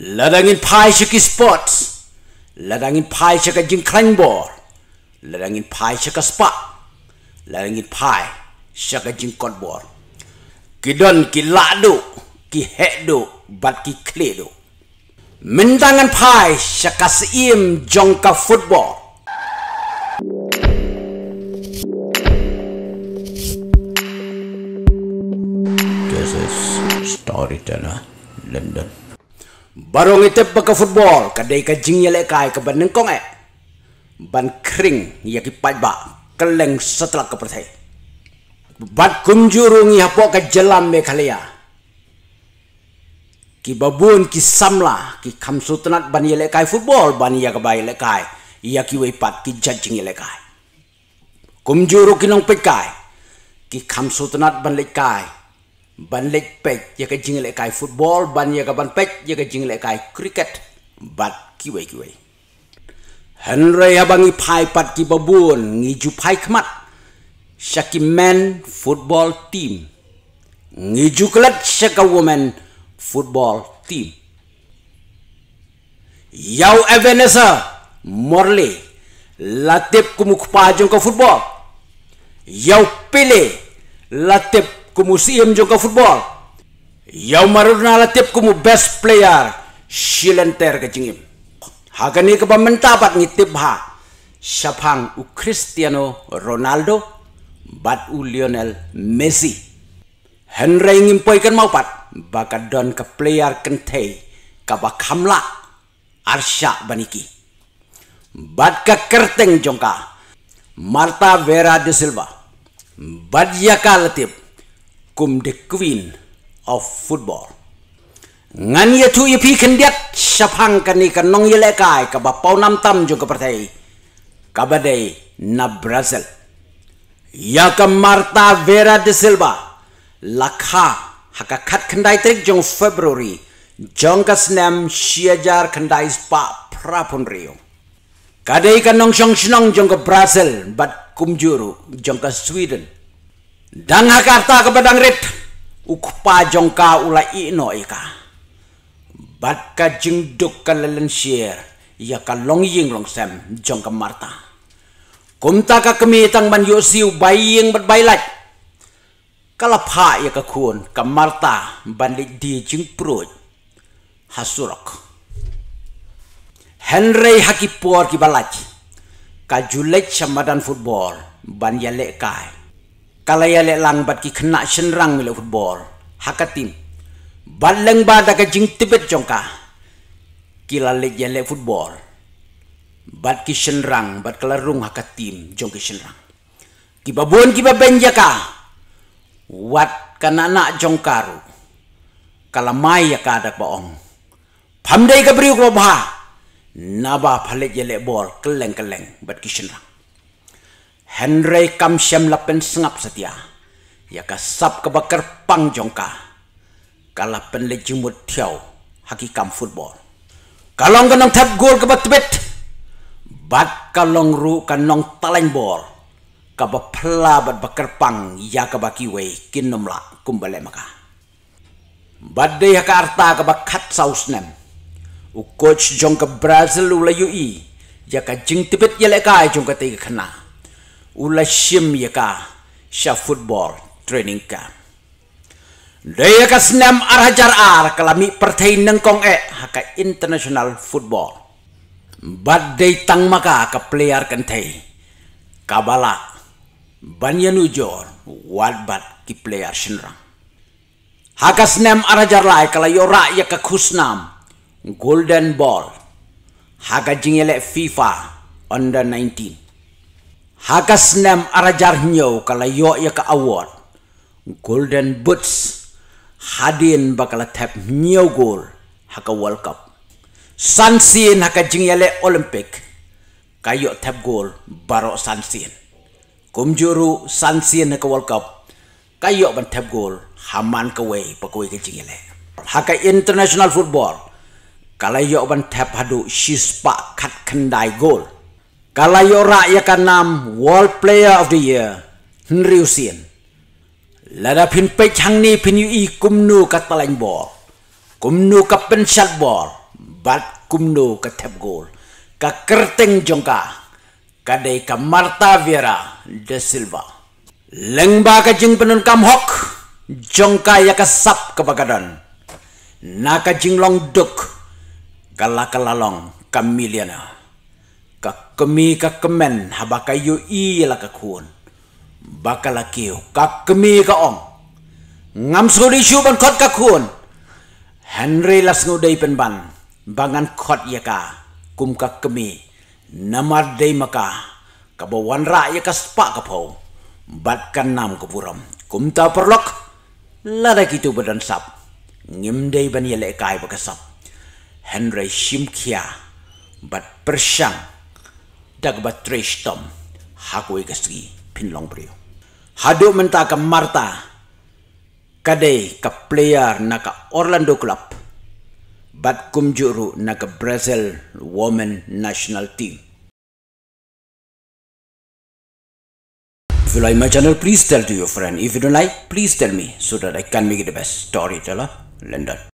ladangin pai shiki sports ladangin pai shaka jing klang bor ladangin pai shaka spa ladangin pai shaka jing kon bor kidon ki lado ki hedo bat ki kledo mendangan pai shaka seim jongka football This is Storyteller London. Barong itu pakai football, kadai kajing yang lekai ke bandeng kong eh. Ban kering yang kipat ba, keleng setelah kepercay. Bat kunjurung yang pok kejelam mekalia. Ki babun ki samla, ki kamsu tenat ban yang lekai football, ban yang kebay lekai. Ia ki wipat ki jajing yang lekai. Kumjuru ki nong pekai, ki kamsu tenat ban lekai. บันเล็กเป็ดยังก็จิงเล็กไก่ฟุตบอลบันยังก็บันเป็ดยังก็จิงเล็กไก่คริกเก็ตบัดกี่วัยกี่วัยฮันเรียบังอีพายปัดกี่บบุนงี้จูพายขมัดชักกี่แมนฟุตบอลทีมงี้จูกลัดชักกวูแมนฟุตบอลทีมยาวเอเวนเซอร์มอร์ลีลาเทปคุมุขปาจงกับฟุตบอลยาวเปเล่ลาเทป kumu siyam jonga football yaw maruna la tip kumu best player shilenter ke jingim hagani ke bamentabat ni tip ha shapang u cristiano ronaldo bat u lionel messi henry ngim poikan mau pat baka don ke player kentei ka bakamla arsha baniki bat ka kerteng jongka marta vera de silva bat yakal tip kum the queen of football ngan ye tu ye pi kan diat sapang kan kan nong ye le kai ka ba pau nam tam jo pertai ka na brazil ya ka marta vera de silva lakha kha kat ka khat kan dai february jong ka snam shiajar kan dai spa pra rio ka dei kan nong song snong jo ka brazil bat kumjuru jong jo ka sweden dan hakarta kepada ngrit ukpa jongka ula ino ika. Batka jingduk kalalen sier ia kalong ying long sem jongka marta. Kumta ka kemi tang man yosiu baying bat baylat. Kalapha ia ka kun ka marta banlit di jing prut hasurok. Henry hakipuar kibalaj. Kajulet sama dan football ban yalek kai kalaya le lambat ki kena senrang milo football hakatim baleng bada ke jing tibet jongka kila le je le football bat ki senrang bat kelarung hakatim jong ki senrang ki babon ki babenjaka wat kanak na jongkaru kala mai ka dak baong pamdei ka priuk ba na ba phale je keleng keleng bat ki Henry kam siam lapen sengap setia. Ya ka sap kebakar pang jongka. Kalah pen lejimut tiaw haki kam football. Kalong kanong tap gol kebat bet. Bat kalong ru kanong talang bol. Kaba pelabat bakar pang ya kebaki wei kinom la kumbale maka. Badde ya ka arta kebak kat saus nem. U coach jongka Brazil ulayui. Ya ka jing tipet yelekai jongka tiga kenang ula shim yaka sha football training camp. Daya ka snem arhajar ar kalami pertain ng kong e haka international football. Bad day tang maka ka player kan tay. Kabala, banyan ujor, wad bad ki player shenrang. Haka snem arhajar lai kala yora ya ka khusnam golden ball. Haka jingile FIFA under 19. Hakas nem arajar nyau kala yo ya ka award. Golden Boots hadin bakal tap nyau gol haka World Cup. Sansin haka jing yale Olympic. Kayo tap gol baro Sansin. Kumjuru Sansin haka World Cup. Kayo ban tap gol haman kawai pakawai ka jing yale. Haka international football. Kala yo ban tap hadu shispa kat kendai Gol. Kalayora ia ke-6 World Player of the Year, Henry Usin. Lada pin pek hang ni pin yu i kumnu ka talang bol. Kumnu ka pen shot bol. Bat kumnu kat tap goal. Ka kerteng jongka. Ka day ka Marta Vera de Silva. Lengba ka jing penun kam hok. Jongka ya ka sap ka bagadan. Na ka jing long duk. Kala kala long ka millionaire. กักกมีกักกแมนฮับกยูอีละกักควนบักละกียวกักกมีกกองงามสุริชูบันคดกกควนเฮนรีลัสโนเดย์เป็นบันบังันคดยากาคุมกักกมีนามาเดย์มากากับวันรายกาสปะกบพอบัดกันนำกบุรมคุมตาปรลกลาดกิตูบันสับงิมเดย์บันยเลกายบกสับเฮนรีชิมเคียบัดเปรสชัง dagba trish tom hako e kasri Pinlong long brio hado menta ka marta kade ka player na ka orlando club bat kumjuru juru na ka brazil women national team If you like my channel, please tell to your friend. If you don't like, please tell me so that I can make it the best storyteller. London.